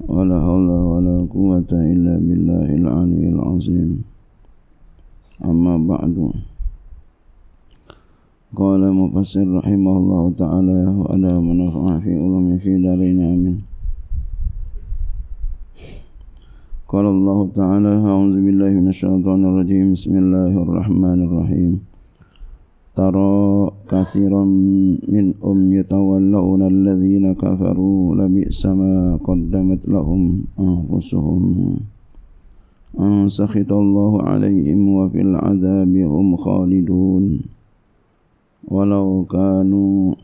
ولا حول ولا قوة إلا بالله العلي العظيم أما بعد قال مفسر رحمه الله تعالى وأنا منفع في علوم في دارين آمين قال الله تعالى أعوذ بالله من الشيطان الرجيم بسم الله الرحمن الرحيم ترى كثيرا منهم يتولون الذين كفروا لبئس ما قدمت لهم أنفسهم أن سخط الله عليهم وفي العذاب هم خالدون ولو كانوا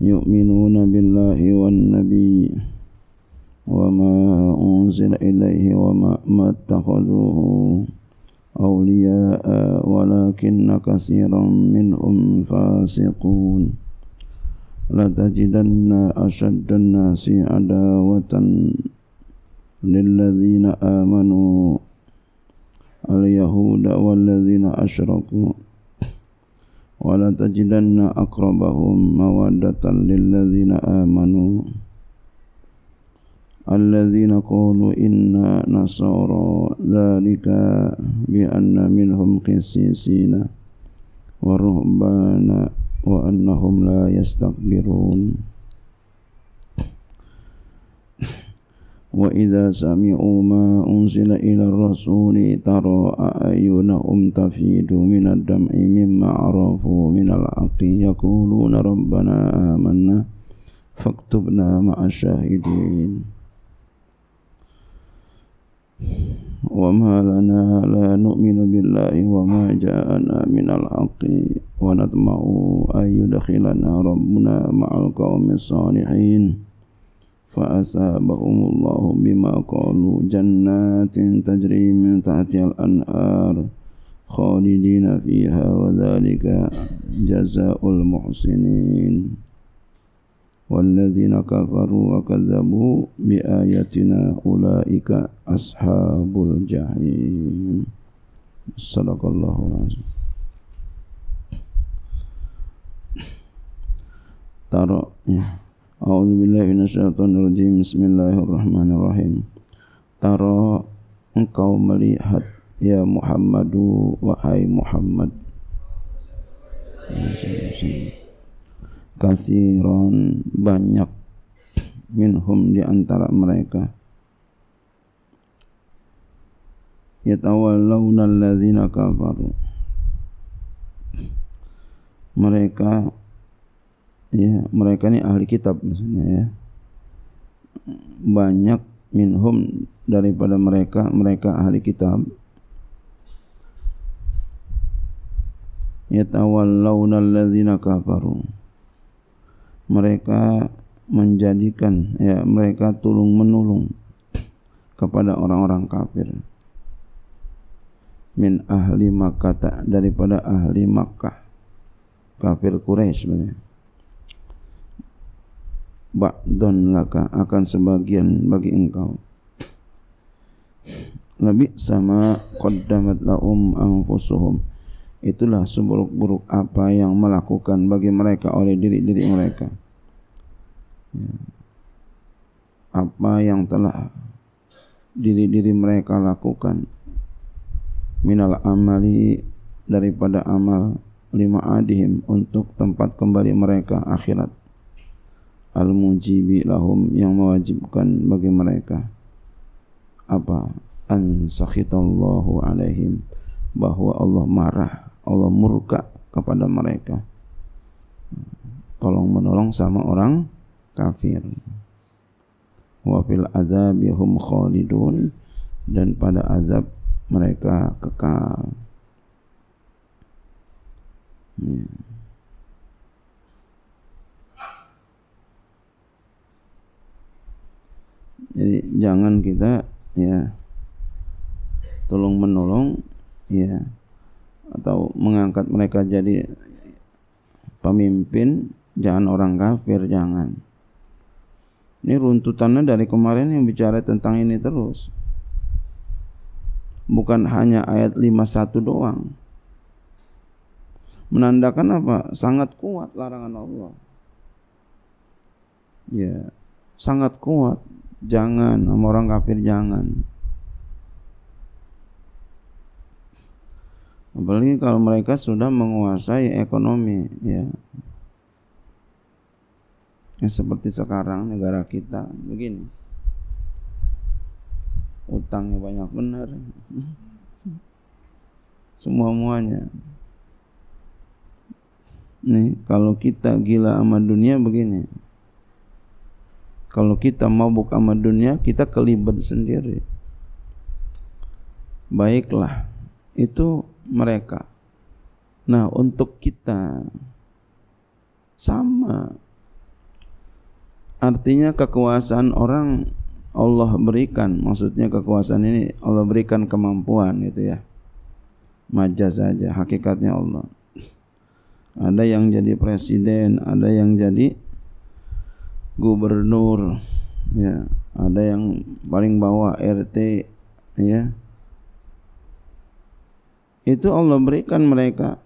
يؤمنون بالله والنبي وما أنزل إليه وما اتخذوه أولياء ولكن كثيرا منهم فاسقون لتجدن أشد الناس عداوة للذين آمنوا اليهود والذين أشركوا ولتجدن أقربهم مودة للذين آمنوا الذين قالوا إنا نصارى ذلك بأن منهم قسيسين ورهبانا وأنهم لا يستكبرون وإذا سمعوا ما أنزل إلى الرسول ترى أعينهم تفيد من الدمع مما عرفوا من الحق يقولون ربنا آمنا فاكتبنا مع الشاهدين وما لنا لا نؤمن بالله وما جاءنا من الحق ونطمع أن يدخلنا ربنا مع القوم الصالحين فأصابهم الله بما قالوا جنات تجري من تحتها الأنهار خالدين فيها وذلك جزاء المحسنين والذين كفروا وكذبوا بآياتنا أولئك أصحاب الجحيم صدق الله العظيم ترى أعوذ بالله من الشيطان الرجيم بسم الله الرحمن الرحيم ترى engkau melihat ya Muhammadu wahai Muhammad Assalamualaikum. kasiron banyak minhum di antara mereka Ya yatawallawna allazina kafaru mereka ya mereka ini ahli kitab maksudnya ya banyak minhum daripada mereka mereka ahli kitab Ya yatawallawna allazina kafaru mereka menjadikan ya mereka tulung menulung kepada orang-orang kafir min ahli Makkah daripada ahli Makkah kafir Quraisy sebenarnya ba'don laka akan sebagian bagi engkau Nabi sama qaddamat la'um anfusuhum itulah seburuk-buruk apa yang melakukan bagi mereka oleh diri-diri mereka Ya. apa yang telah diri-diri mereka lakukan minal amali daripada amal lima adihim untuk tempat kembali mereka akhirat al mujibi lahum yang mewajibkan bagi mereka apa an sakhitallahu alaihim bahwa Allah marah Allah murka kepada mereka tolong menolong sama orang kafir wa fil azabi hum khalidun dan pada azab mereka kekal ya. jadi jangan kita ya tolong menolong ya atau mengangkat mereka jadi pemimpin jangan orang kafir jangan ini runtutannya dari kemarin yang bicara tentang ini terus. Bukan hanya ayat 51 doang. Menandakan apa? Sangat kuat larangan Allah. Ya, sangat kuat. Jangan sama orang kafir jangan. Apalagi kalau mereka sudah menguasai ekonomi, ya yang seperti sekarang negara kita begini utangnya banyak benar semua muanya nih kalau kita gila sama dunia begini kalau kita mabuk sama dunia kita kelibat sendiri baiklah itu mereka nah untuk kita sama artinya kekuasaan orang Allah berikan maksudnya kekuasaan ini Allah berikan kemampuan gitu ya majaz saja hakikatnya Allah ada yang jadi presiden ada yang jadi gubernur ya ada yang paling bawah RT ya itu Allah berikan mereka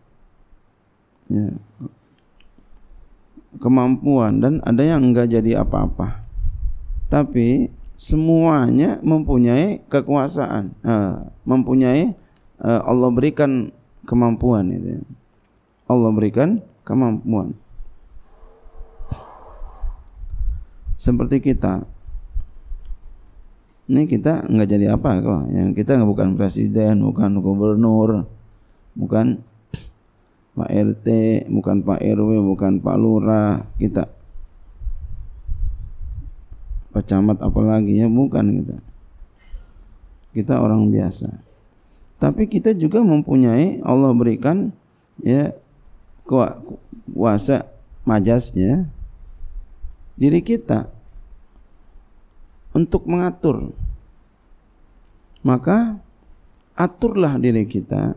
ya kemampuan dan ada yang enggak jadi apa-apa. Tapi semuanya mempunyai kekuasaan, eh, mempunyai eh, Allah berikan kemampuan itu. Allah berikan kemampuan. Seperti kita, ini kita enggak jadi apa kok. Yang kita bukan presiden, bukan gubernur, bukan Pak RT, bukan Pak RW, bukan Pak Lurah, kita Pak Camat apalagi ya, bukan kita. Kita orang biasa. Tapi kita juga mempunyai Allah berikan ya kuasa majasnya diri kita untuk mengatur. Maka aturlah diri kita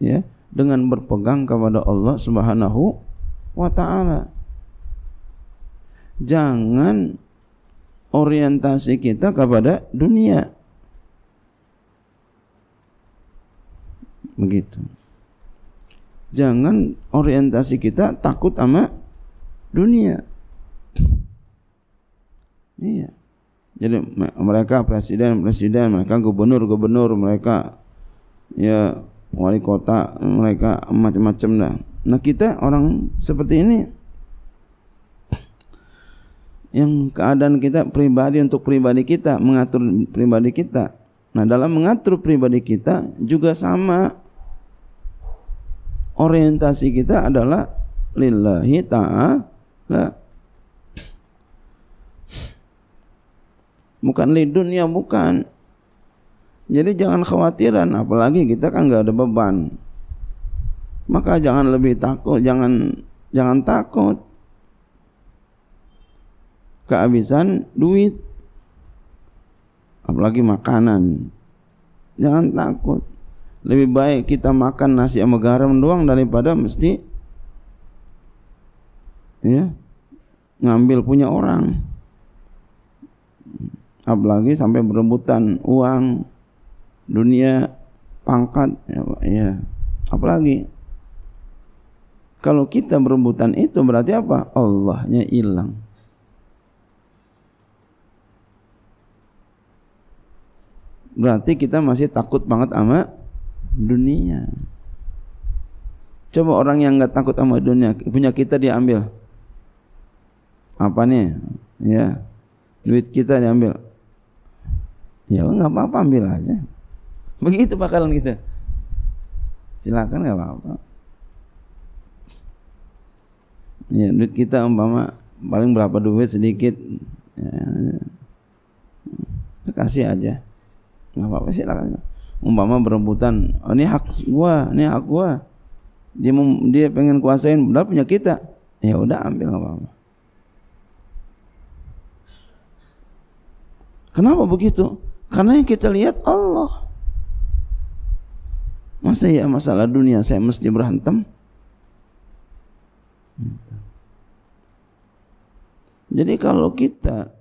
ya dengan berpegang kepada Allah Subhanahu wa taala. Jangan orientasi kita kepada dunia. Begitu. Jangan orientasi kita takut sama dunia. Iya. Jadi mereka presiden-presiden, mereka gubernur-gubernur, mereka ya wali kota mereka macam-macam dah nah kita orang seperti ini yang keadaan kita pribadi untuk pribadi kita mengatur pribadi kita nah dalam mengatur pribadi kita juga sama orientasi kita adalah lillahi ta'ala bukan lidunya bukan jadi jangan khawatiran, apalagi kita kan nggak ada beban. Maka jangan lebih takut, jangan jangan takut kehabisan duit, apalagi makanan. Jangan takut. Lebih baik kita makan nasi sama garam doang daripada mesti ya ngambil punya orang. Apalagi sampai berebutan uang dunia pangkat ya, ya apalagi kalau kita berebutan itu berarti apa Allahnya hilang berarti kita masih takut banget sama dunia coba orang yang nggak takut sama dunia punya kita diambil apa nih ya duit kita diambil ya nggak apa-apa ambil aja Begitu pakalan kita. Silakan nggak apa-apa. Ya, duit kita umpama paling berapa duit sedikit. Ya, kasih aja. Nggak apa-apa silakan. Umpama berebutan, oh, ini hak gua, ini hak gua. Dia mau, dia pengen kuasain, udah punya kita. Ya udah ambil nggak apa-apa. Kenapa begitu? Karena yang kita lihat Allah. Masa ya masalah dunia saya mesti berantem? Jadi kalau kita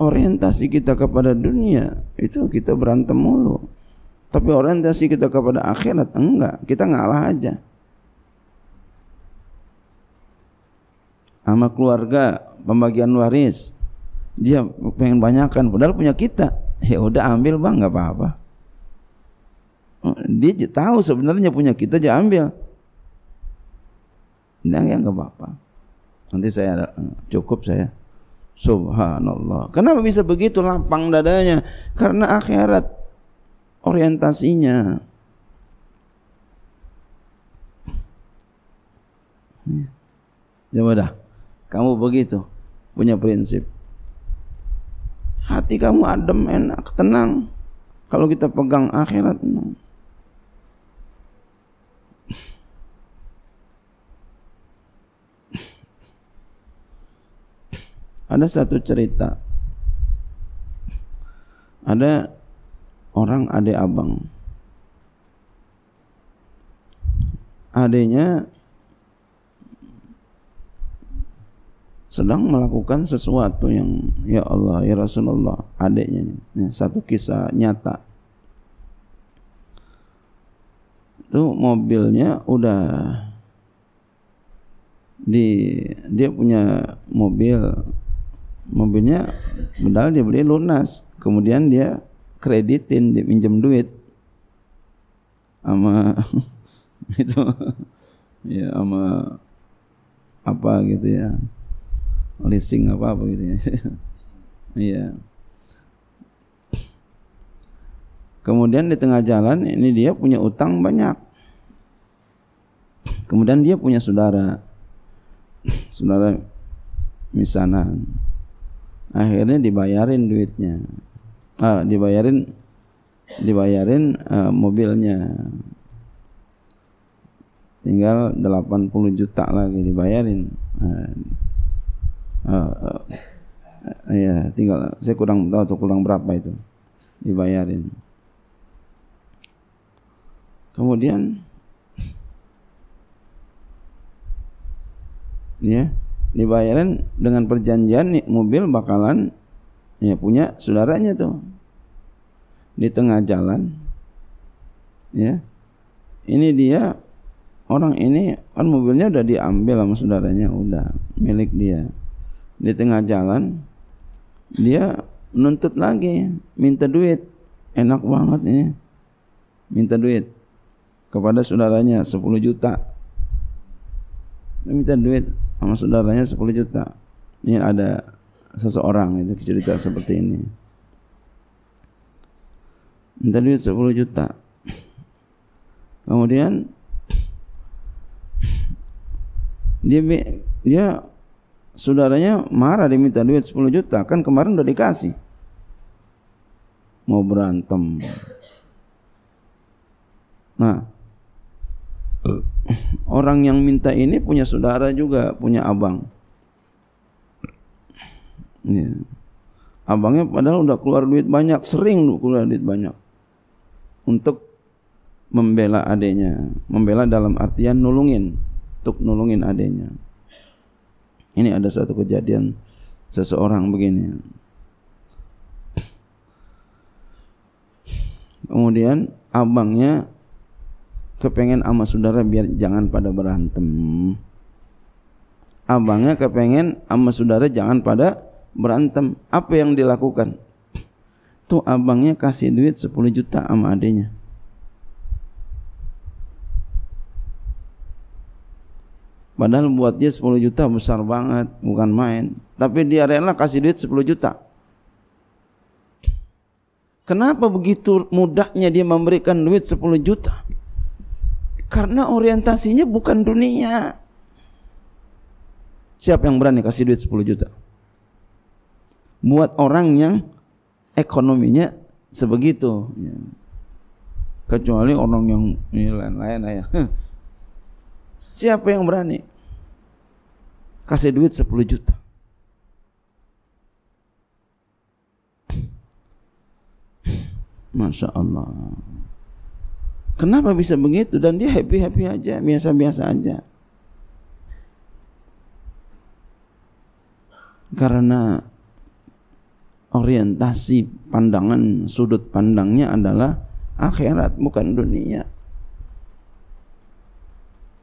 orientasi kita kepada dunia itu kita berantem mulu. Tapi orientasi kita kepada akhirat enggak, kita ngalah aja. Sama keluarga pembagian waris, dia pengen banyakkan, padahal punya kita. Ya udah ambil bang, nggak apa-apa dia tahu sebenarnya punya kita jangan ambil nah yang nggak apa-apa nanti saya eh, cukup saya subhanallah kenapa bisa begitu lapang dadanya karena akhirat orientasinya coba dah kamu begitu punya prinsip hati kamu adem enak tenang kalau kita pegang akhirat Ada satu cerita. Ada orang adik abang. Adiknya sedang melakukan sesuatu yang ya Allah ya Rasulullah adiknya ini satu kisah nyata itu mobilnya udah di dia punya mobil mobilnya modal dia beli lunas kemudian dia kreditin dia pinjam duit sama itu ya sama apa gitu ya leasing apa apa gitu ya iya kemudian di tengah jalan ini dia punya utang banyak kemudian dia punya saudara saudara misanan akhirnya dibayarin duitnya ah, dibayarin dibayarin uh, mobilnya tinggal 80 juta lagi dibayarin uh, uh, uh, tinggal saya kurang tahu atau kurang berapa itu dibayarin kemudian ya dibayarin dengan perjanjian nih mobil bakalan ya punya saudaranya tuh di tengah jalan ya ini dia orang ini kan mobilnya udah diambil sama saudaranya udah milik dia di tengah jalan dia nuntut lagi minta duit enak banget ini minta duit kepada saudaranya 10 juta minta duit sama saudaranya 10 juta. Ini ada seseorang itu cerita seperti ini. Minta duit 10 juta. Kemudian dia dia saudaranya marah diminta duit 10 juta kan kemarin udah dikasih mau berantem nah orang yang minta ini punya saudara juga, punya abang. Ya. Abangnya padahal udah keluar duit banyak, sering lu keluar duit banyak untuk membela adiknya, membela dalam artian nulungin, untuk nulungin adiknya. Ini ada satu kejadian seseorang begini. Kemudian abangnya kepengen sama saudara biar jangan pada berantem abangnya kepengen sama saudara jangan pada berantem apa yang dilakukan tuh abangnya kasih duit 10 juta sama adiknya Padahal buat dia 10 juta besar banget, bukan main. Tapi dia rela kasih duit 10 juta. Kenapa begitu mudahnya dia memberikan duit 10 juta? Karena orientasinya bukan dunia. Siapa yang berani kasih duit 10 juta? Buat orang yang ekonominya sebegitu. Ya. Kecuali orang yang lain-lain ya. Siapa yang berani? Kasih duit 10 juta. Masya Allah. Kenapa bisa begitu? Dan dia happy-happy aja, biasa-biasa aja. Karena orientasi pandangan, sudut pandangnya adalah akhirat bukan dunia.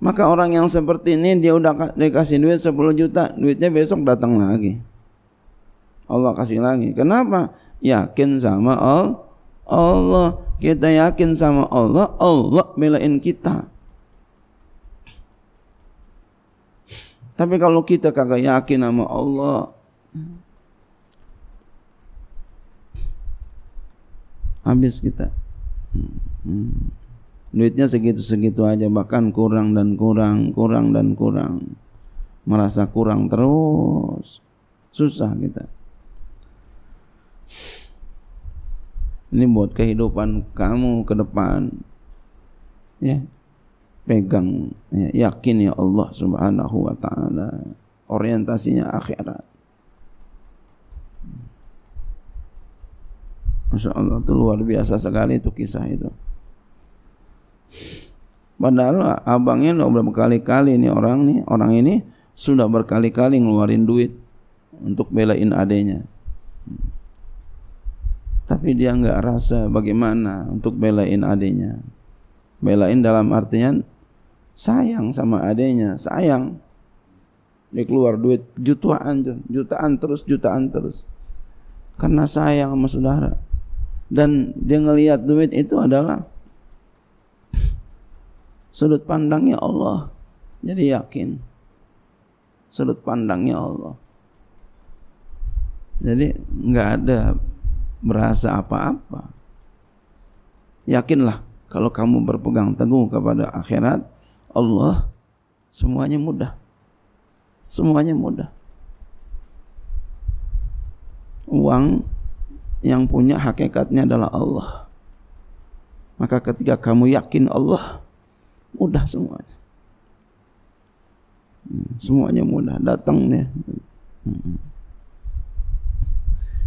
Maka orang yang seperti ini dia udah dikasih duit 10 juta, duitnya besok datang lagi. Allah kasih lagi. Kenapa? Yakin sama Allah Allah kita yakin sama Allah Allah belain kita tapi kalau kita kagak yakin sama Allah habis kita hmm. duitnya segitu-segitu aja bahkan kurang dan kurang kurang dan kurang merasa kurang terus susah kita ini buat kehidupan kamu ke depan ya pegang ya. yakin ya Allah Subhanahu wa taala orientasinya akhirat Masya Allah itu luar biasa sekali itu kisah itu Padahal abangnya loh berapa kali-kali ini orang nih orang ini sudah berkali-kali ngeluarin duit untuk belain adenya. Hmm. Tapi dia nggak rasa bagaimana untuk belain adiknya. Belain dalam artian sayang sama adiknya, sayang. Dia keluar duit jutaan, jutaan terus, jutaan terus. Karena sayang sama saudara. Dan dia ngelihat duit itu adalah sudut pandangnya Allah. Jadi yakin sudut pandangnya Allah. Jadi nggak ada merasa apa-apa. Yakinlah kalau kamu berpegang teguh kepada akhirat, Allah semuanya mudah. Semuanya mudah. Uang yang punya hakikatnya adalah Allah. Maka ketika kamu yakin Allah, mudah semuanya. Hmm, semuanya mudah datangnya. Hmm, hmm.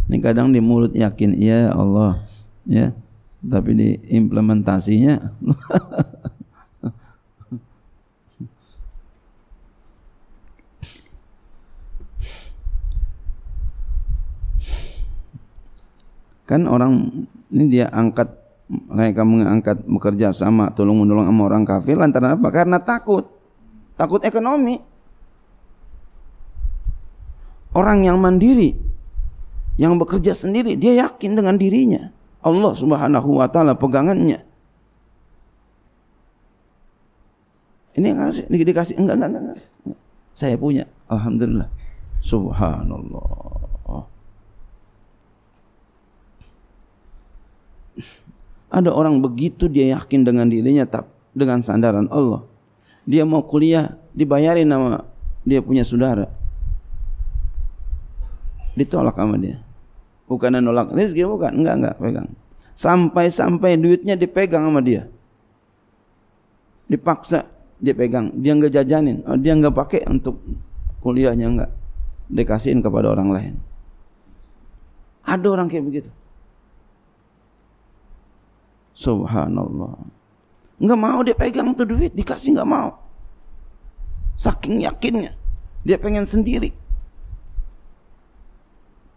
Ini kadang di mulut yakin, ya Allah, ya. Tapi di implementasinya kan orang ini dia angkat mereka mengangkat bekerja sama tolong menolong sama orang kafir lantaran apa karena takut takut ekonomi orang yang mandiri yang bekerja sendiri dia yakin dengan dirinya Allah subhanahu wa ta'ala pegangannya ini yang kasih ini dikasih enggak, enggak enggak enggak saya punya Alhamdulillah subhanallah ada orang begitu dia yakin dengan dirinya tak dengan sandaran Allah dia mau kuliah dibayarin nama dia punya saudara ditolak sama dia Bukan nolak rezeki bukan, enggak enggak pegang. Sampai-sampai duitnya dipegang sama dia. Dipaksa dia pegang, dia enggak jajanin, oh, dia enggak pakai untuk kuliahnya enggak. Dikasihin kepada orang lain. Ada orang kayak begitu. Subhanallah. Enggak mau dia pegang tuh duit, dikasih enggak mau. Saking yakinnya, dia pengen sendiri.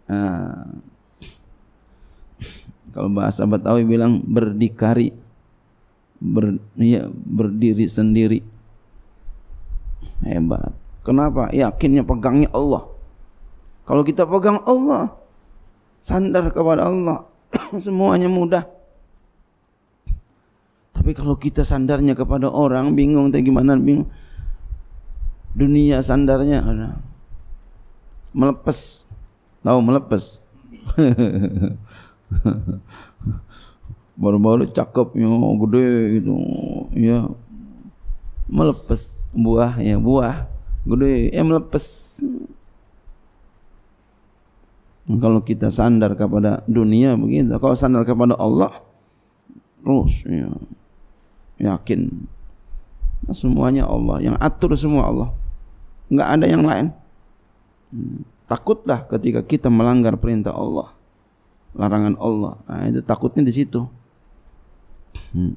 Nah, kalau bahasa Betawi bilang berdikari ber, ya, berdiri sendiri hebat kenapa yakinnya pegangnya Allah kalau kita pegang Allah sandar kepada Allah semuanya mudah tapi kalau kita sandarnya kepada orang bingung teh gimana bingung dunia sandarnya Melepas, tahu melepas. baru-baru cakep ya gede gitu ya melepas buah ya buah gede ya melepas kalau kita sandar kepada dunia begitu kalau sandar kepada Allah terus ya, yakin nah, semuanya Allah yang atur semua Allah nggak ada yang lain hmm, takutlah ketika kita melanggar perintah Allah larangan Allah. Nah, itu takutnya di situ. Hmm.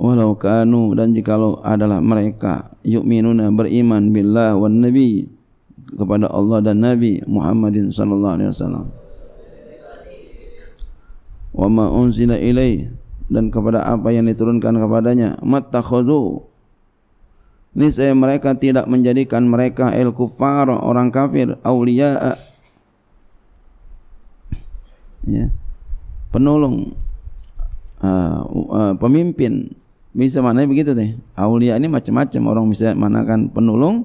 Walau kanu dan jika lo adalah mereka yu'minuna beriman bila wan nabi kepada Allah dan Nabi Muhammadin sallallahu alaihi wasallam. Wa ma ilai dan kepada apa yang diturunkan kepadanya mat matakhadhu niscaya mereka tidak menjadikan mereka el kufar orang kafir aulia ya penolong uh, uh, pemimpin bisa mana begitu deh aulia ini macam-macam orang bisa manakan penolong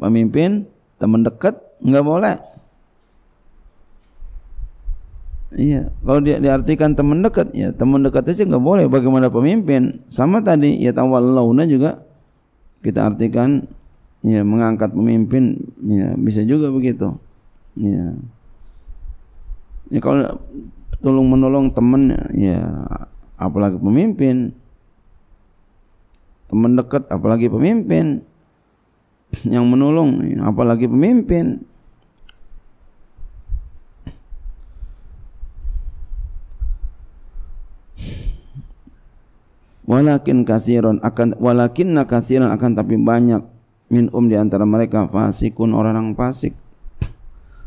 pemimpin teman dekat nggak boleh iya kalau dia diartikan teman dekat ya teman dekat aja nggak boleh bagaimana pemimpin sama tadi ya launa juga kita artikan ya mengangkat pemimpin ya bisa juga begitu ya ya kalau tolong menolong teman ya apalagi pemimpin teman dekat apalagi pemimpin yang menolong ya, apalagi pemimpin walakin kasiron akan walakin nakasiron akan tapi banyak min um di antara mereka fasikun orang orang fasik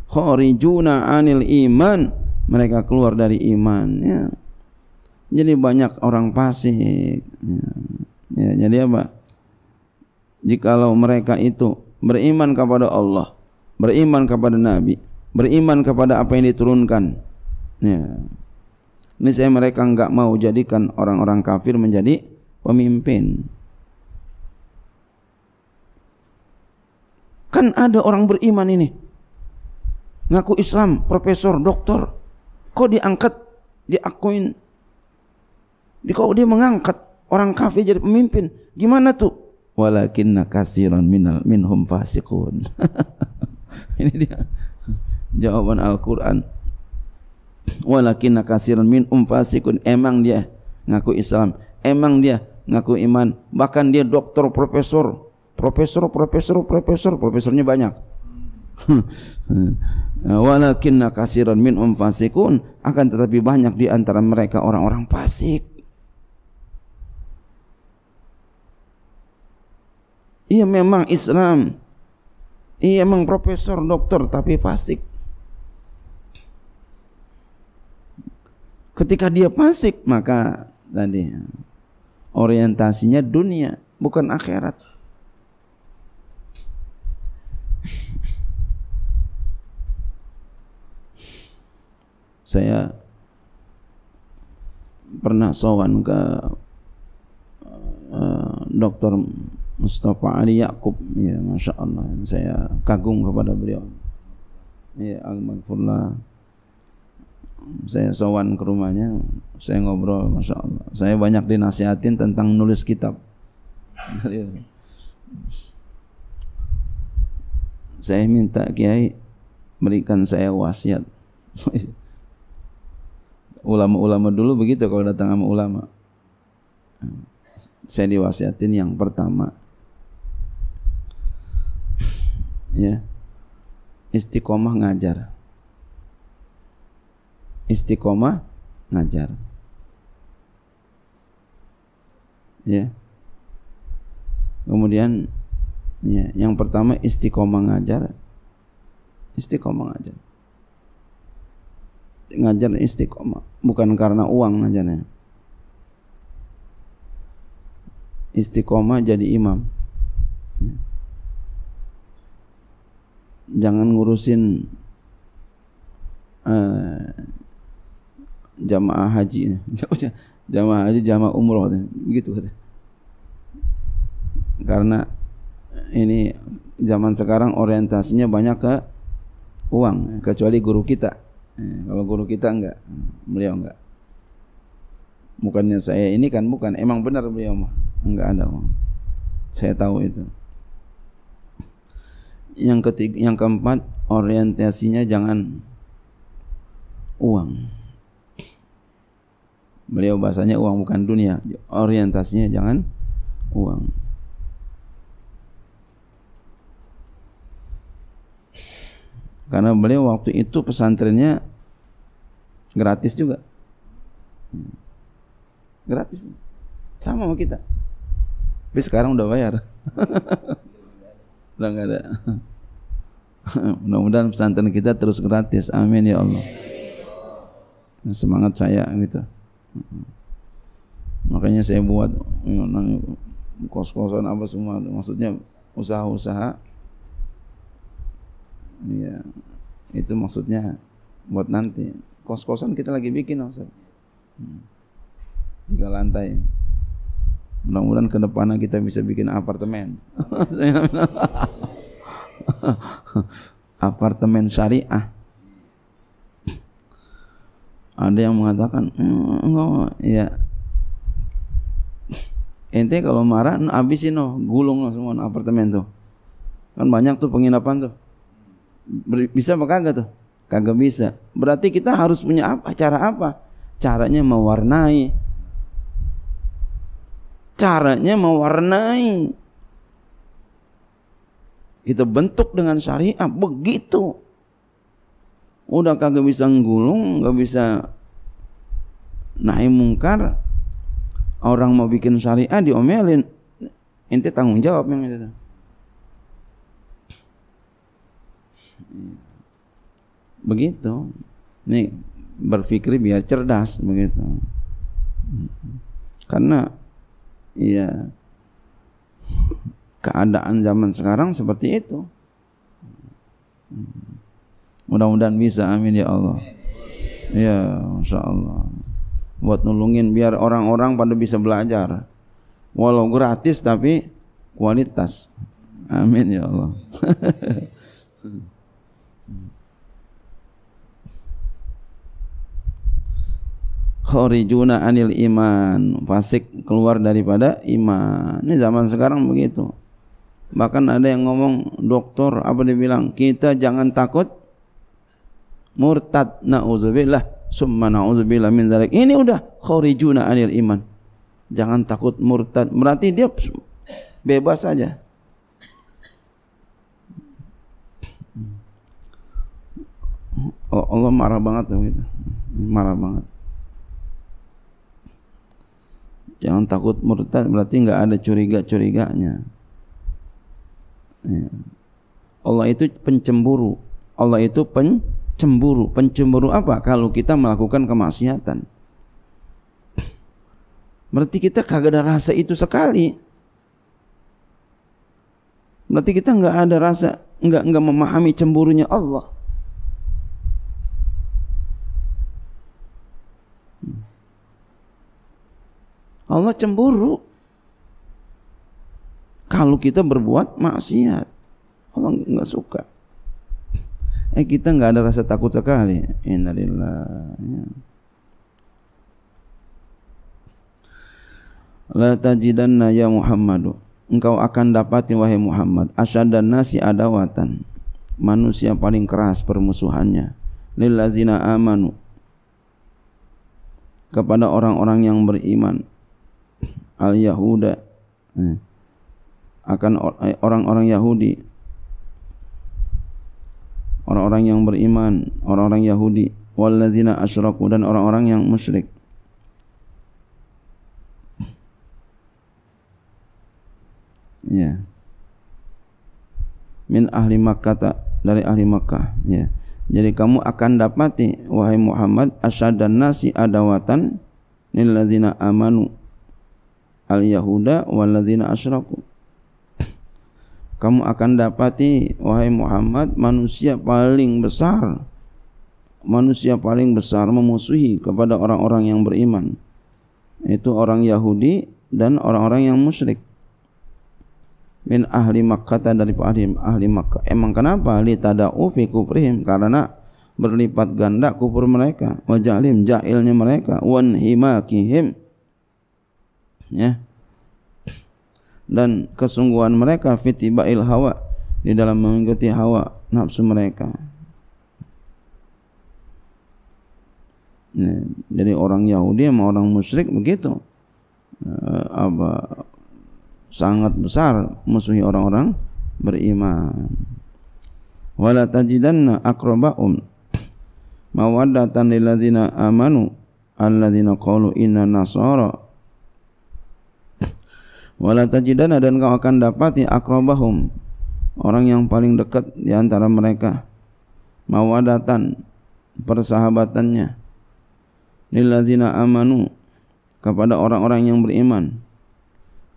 khorijuna anil iman mereka keluar dari iman ya. jadi banyak orang fasik ya. ya. jadi apa jikalau mereka itu beriman kepada Allah beriman kepada Nabi beriman kepada apa yang diturunkan ya. Misalnya mereka enggak mau jadikan orang-orang kafir menjadi pemimpin. Kan ada orang beriman ini. Ngaku Islam, profesor, doktor. Kok diangkat, diakuin. Kok dia mengangkat orang kafir jadi pemimpin? Gimana tuh? Walakinna kasiran minal minhum fasikun. ini dia jawaban Al-Quran walakinna katsiran min umfasikun emang dia ngaku Islam emang dia ngaku iman bahkan dia dokter profesor profesor profesor profesor profesornya banyak walakinna katsiran min umfasikun akan tetapi banyak di antara mereka orang-orang fasik Iya memang Islam Iya memang profesor, dokter tapi fasik Ketika dia pasik maka tadi orientasinya dunia bukan akhirat. Saya pernah sowan ke uh, eh, Dr. Mustafa Ali Yakub ya Masya Allah saya kagum kepada beliau ya Alhamdulillah saya sowan ke rumahnya saya ngobrol masya Allah saya banyak dinasihatin tentang nulis kitab iya. saya minta kiai berikan saya wasiat ulama-ulama dulu begitu kalau datang sama ulama saya diwasiatin yang pertama ya istiqomah ngajar istiqomah ngajar. Ya. Kemudian ya, yang pertama istiqomah ngajar. Istiqomah ngajar. Ngajar istiqomah, bukan karena uang ngajarnya. Istiqomah jadi imam. Ya. Jangan ngurusin eh, jamaah haji jamaah haji jamaah umrah tu begitu kata karena ini zaman sekarang orientasinya banyak ke uang kecuali guru kita eh, kalau guru kita enggak beliau enggak bukannya saya ini kan bukan emang benar beliau mah enggak ada uang saya tahu itu yang ketiga yang keempat orientasinya jangan uang Beliau bahasanya uang bukan dunia, orientasinya jangan uang. Karena beliau waktu itu pesantrennya gratis juga. Gratis. Sama sama kita. Tapi sekarang udah bayar. udah enggak ada. Mudah-mudahan pesantren kita terus gratis. Amin ya Allah. Semangat saya gitu. Makanya saya buat kos-kosan apa semua, maksudnya usaha-usaha. Iya, itu maksudnya buat nanti. Kos-kosan kita lagi bikin, Ustaz. Hmm. Tiga lantai. Mudah-mudahan ke depannya kita bisa bikin apartemen. apartemen syariah ada yang mengatakan hmm, enggak ya ente kalau marah abisin no gulung no semua apartemen tuh kan banyak tuh penginapan tuh bisa apa kagak tuh kagak bisa berarti kita harus punya apa cara apa caranya mewarnai caranya mewarnai kita bentuk dengan syariah begitu udah kagak bisa nggulung nggak bisa naik mungkar orang mau bikin syariah diomelin ente tanggung jawab yang itu begitu nih berpikir biar cerdas begitu karena ya keadaan zaman sekarang seperti itu Mudah-mudahan bisa. Amin ya Allah. Ya, Masya Allah. Buat nulungin biar orang-orang pada bisa belajar. Walau gratis tapi kualitas. Amin ya Allah. Khorijuna anil iman Fasik keluar daripada iman Ini zaman sekarang begitu Bahkan ada yang ngomong dokter apa dia bilang kita jangan takut murtad na'udzubillah summa na'udzubillah min zalik ini udah kharijuna 'anil iman jangan takut murtad berarti dia bebas saja Oh, Allah marah banget gitu. Marah banget. Jangan takut murtad berarti enggak ada curiga-curiganya. Ya. Allah itu pencemburu. Allah itu pen cemburu. Pencemburu apa? Kalau kita melakukan kemaksiatan. Berarti kita kagak ada rasa itu sekali. Berarti kita nggak ada rasa, nggak nggak memahami cemburunya Allah. Allah cemburu kalau kita berbuat maksiat. Allah nggak suka. eh kita enggak ada rasa takut sekali innalillah ya. la tajidanna ya muhammad engkau akan dapati wahai muhammad asyadan nasi adawatan manusia paling keras permusuhannya Lillazina amanu kepada orang-orang yang beriman al yahuda eh, akan eh, orang-orang yahudi orang-orang yang beriman, orang-orang Yahudi, walazina asyraku dan orang-orang yang musyrik. Ya. Yeah. Min ahli Makkah tak dari ahli Makkah. Ya. Yeah. Jadi kamu akan dapati wahai Muhammad asyadan nasi adawatan lil ladzina amanu al yahuda wal ladzina asyraku. kamu akan dapati wahai Muhammad manusia paling besar manusia paling besar memusuhi kepada orang-orang yang beriman itu orang Yahudi dan orang-orang yang musyrik min ahli Makkah dari ahli ahli Makkah emang kenapa li tada'u fi kufrihim karena berlipat ganda kufur mereka wajalim jahilnya mereka wan himakihim ya dan kesungguhan mereka fitibail hawa di dalam mengikuti hawa nafsu mereka. Nih, jadi orang Yahudi sama orang musyrik begitu. E, apa sangat besar musuhi orang-orang beriman. Wala tajidanna akrobaun mawaddatan lil amanu alladziina qalu inna nasara wala tajidana dan kau akan dapati akrabahum orang yang paling dekat di antara mereka mawadatan persahabatannya lilazina amanu kepada orang-orang yang beriman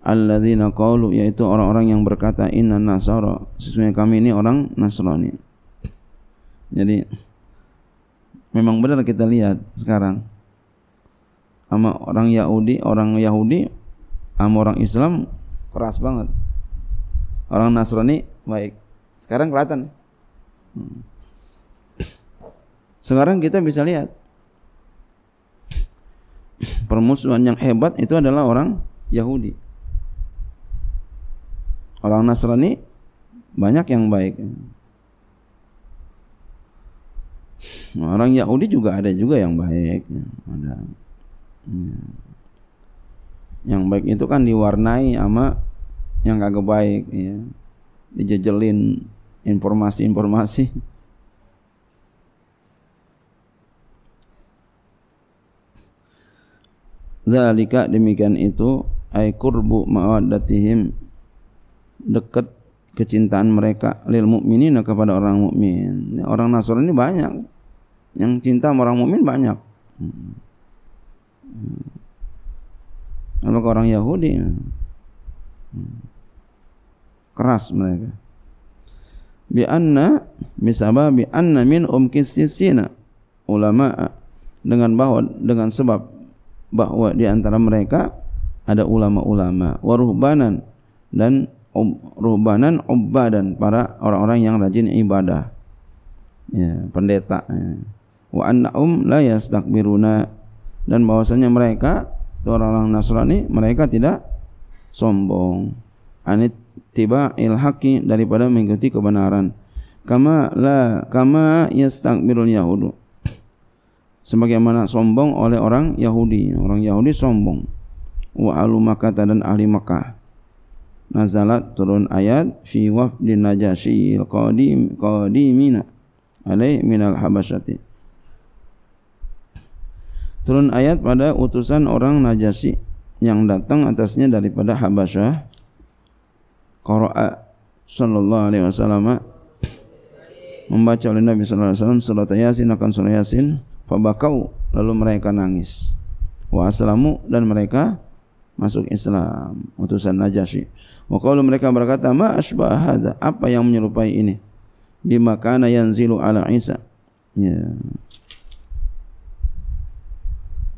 alladzina qalu yaitu orang-orang yang berkata inna nasara sesungguhnya kami ini orang nasrani jadi memang benar kita lihat sekarang sama orang Yahudi orang Yahudi sama orang Islam keras banget. Orang Nasrani baik. Sekarang kelihatan. Hmm. Sekarang kita bisa lihat permusuhan yang hebat itu adalah orang Yahudi. Orang Nasrani banyak yang baik. Orang Yahudi juga ada juga yang baik. Ada. Ya yang baik itu kan diwarnai sama yang kagak baik ya dijejelin informasi-informasi zalika demikian itu ay qurbu mawaddatihim dekat kecintaan mereka lil mukminin kepada orang mukmin. Orang Nasrani banyak yang cinta sama orang mukmin banyak. Hmm. Hmm maka orang Yahudi keras mereka bi anna misaba bi anna min umkisisina ulama dengan bahwa dengan sebab bahwa di antara mereka ada ulama-ulama waruhbanan dan um, ruhbanan ubbadan para orang-orang yang rajin ibadah ya pendeta ya. wa um la yastakbiruna dan bahwasanya mereka orang-orang Nasrani mereka tidak sombong anit tiba ilhaki daripada mengikuti kebenaran kama la kama yastakbirul yahudu sebagaimana sombong oleh orang Yahudi orang Yahudi sombong wa alu makkah dan ahli makkah nazalat turun ayat fi wafdin najasyil qadim qadimina alaih minal habasyati turun ayat pada utusan orang najasi yang datang atasnya daripada Habasyah Qara'a sallallahu alaihi wasallam membaca oleh Nabi sallallahu alaihi wasallam surat Yasin akan surah Yasin fabakau lalu mereka nangis wa aslamu dan mereka masuk Islam utusan najasi. Maka lalu mereka berkata ma asbah hadza apa yang menyerupai ini bima kana yanzilu ala Isa ya yeah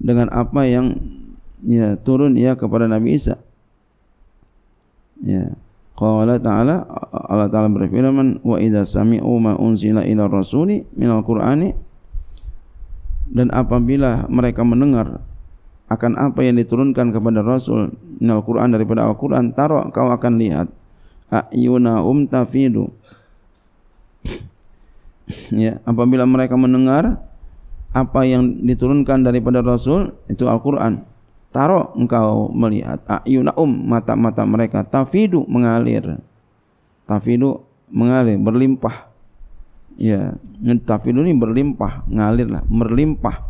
dengan apa yang ya turun ya kepada Nabi Isa. Ya. Qala Ta'ala Allah Ta'ala berfirman wa idza sami'u ma unzila ila rasuli min al-Qur'ani dan apabila mereka mendengar akan apa yang diturunkan kepada Rasul min al-Qur'an daripada Al-Qur'an taro kau akan lihat ayuna um tafidu ya apabila mereka mendengar apa yang diturunkan daripada Rasul itu Al-Qur'an. Taruh engkau melihat ayunaum mata-mata mereka tafidu mengalir. Tafidu mengalir berlimpah. Ya, tafidu ini berlimpah, lah berlimpah.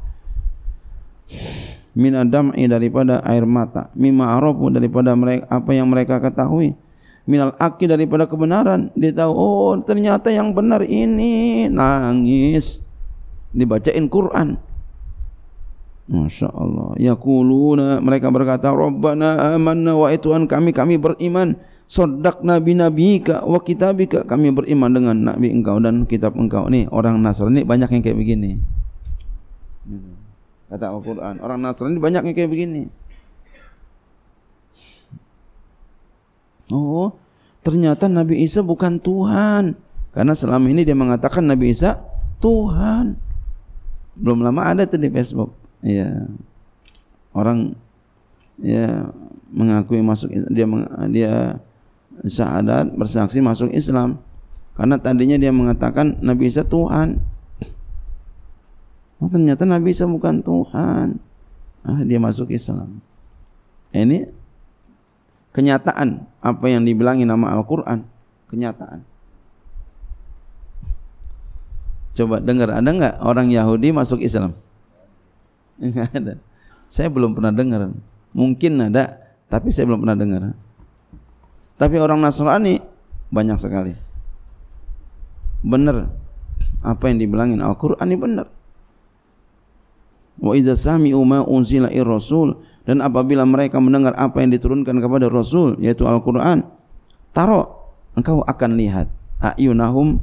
Min adam'i daripada air mata, mimma arafu daripada mereka apa yang mereka ketahui. Minal aki daripada kebenaran, dia tahu oh ternyata yang benar ini nangis dibacain Quran. Masya Allah. Ya Yakuluna mereka berkata, Rabbana amanna wa ituan ya kami kami beriman. Sodak nabi nabi ka wa kitabika kami beriman dengan nabi engkau dan kitab engkau. Nih orang Nasrani banyak yang kayak begini. Kata Al Quran. Orang Nasrani banyak yang kayak begini. Oh, ternyata Nabi Isa bukan Tuhan. Karena selama ini dia mengatakan Nabi Isa Tuhan. belum lama ada tuh di Facebook ya orang ya mengakui masuk dia dia syahadat bersaksi masuk Islam karena tadinya dia mengatakan Nabi Isa Tuhan oh, ternyata Nabi Isa bukan Tuhan ah, dia masuk Islam ini kenyataan apa yang dibilangi nama Al-Quran kenyataan Coba dengar, ada nggak orang Yahudi masuk Islam? Enggak ada. Saya belum pernah dengar. Mungkin ada, tapi saya belum pernah dengar. Tapi orang Nasrani banyak sekali. Benar. Apa yang dibilangin Al-Qur'an ini benar. Wa idza sami'u ma unzila rasul dan apabila mereka mendengar apa yang diturunkan kepada Rasul yaitu Al-Qur'an, taro engkau akan lihat ayunahum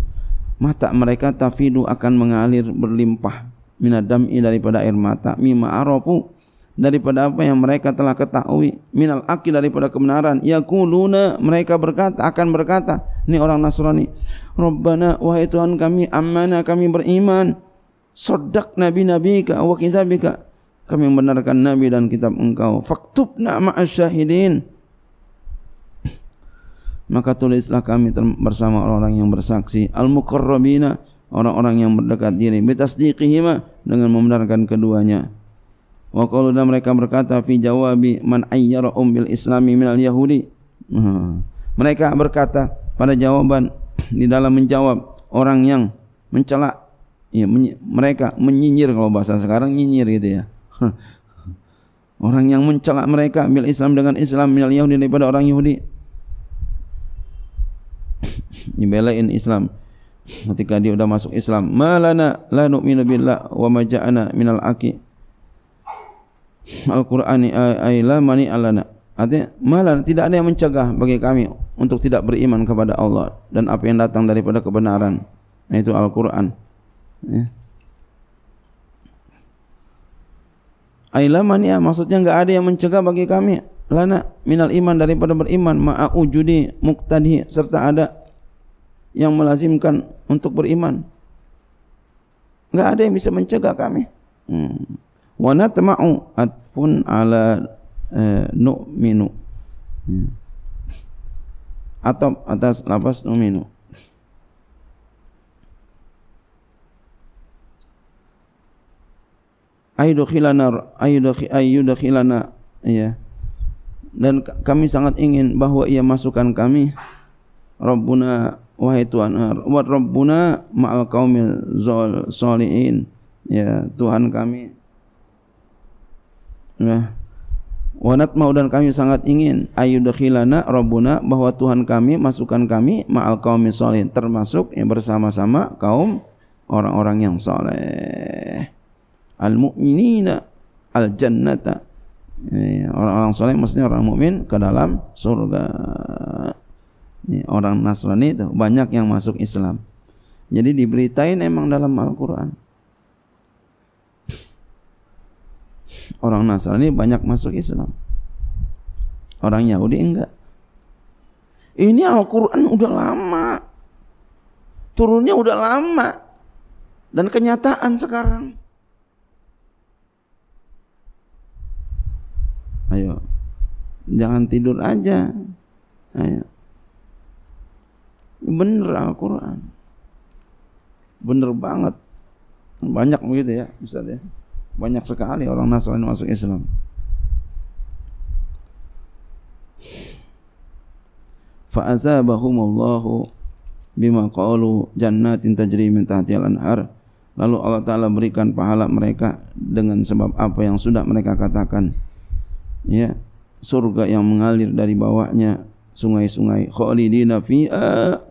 mata mereka tafidu akan mengalir berlimpah minadami daripada air mata mima arafu daripada apa yang mereka telah ketahui minal aqi daripada kebenaran yaquluna mereka berkata akan berkata ni orang nasrani Robbana wahai tuhan kami amana kami beriman Sodak nabi nabi ka wa nabi, kami membenarkan nabi dan kitab engkau Faktub faktubna ma'asyahidin maka tulislah kami bersama orang-orang yang bersaksi al-muqarrabina orang-orang yang berdekat diri bitasdiqihima dengan membenarkan keduanya wa qalu dan mereka berkata fi jawabi man ayyara umbil islami min al-yahudi hmm. mereka berkata pada jawaban di dalam menjawab orang yang mencela ya, men, mereka menyinyir kalau bahasa sekarang nyinyir gitu ya orang yang mencela mereka mil Islam dengan Islam min al Yahudi daripada orang Yahudi nyebelain Islam ketika dia sudah masuk Islam malana la nu'minu billah wa ma ja'ana minal aqi Al-Qur'an ai la mani alana artinya malana tidak ada yang mencegah bagi kami untuk tidak beriman kepada Allah dan apa yang datang daripada kebenaran yaitu Al-Qur'an ya Aila mania maksudnya enggak ada yang mencegah bagi kami lana minal iman daripada beriman ma'a ujudi muktadi serta ada yang melazimkan untuk beriman. Enggak ada yang bisa mencegah kami. Hmm. Wa natma'u atfun ala eh, nu'minu. Hmm. Atau atas lapas nu'minu. ayyudu khilana, ya. Dan kami sangat ingin bahwa ia masukkan kami Rabbuna wahai Tuhan wa rabbuna ma'al qaumil sholihin ya Tuhan kami ya Wanat mau dan kami sangat ingin ayudakhilana rabbuna bahwa Tuhan kami masukkan kami ma'al qaumi sholihin termasuk yang bersama-sama kaum orang-orang yang saleh. Al mu'minina al jannata. Ya, ya, orang-orang saleh maksudnya orang mukmin ke dalam surga orang Nasrani itu banyak yang masuk Islam. Jadi diberitain emang dalam Al-Quran. Orang Nasrani banyak masuk Islam. Orang Yahudi enggak. Ini Al-Quran udah lama. Turunnya udah lama. Dan kenyataan sekarang. Ayo. Jangan tidur aja. Ayo. Bener Al-Quran. Bener banget. Banyak begitu ya, bisa ya. Banyak sekali orang Nasrani masuk Islam. Fa'azabahumullahu bima qalu jannatin tajri min tahtihal anhar. Lalu Allah Ta'ala berikan pahala mereka dengan sebab apa yang sudah mereka katakan. Ya, surga yang mengalir dari bawahnya sungai-sungai khalidina fiha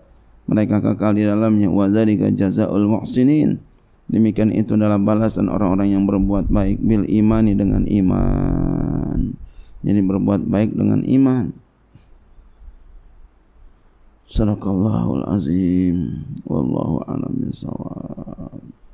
mereka kekal di dalamnya wa zalika jazaul muhsinin demikian itu adalah balasan orang-orang yang berbuat baik bil imani dengan iman jadi berbuat baik dengan iman Sadaqallahul azim wallahu a'lam bissawab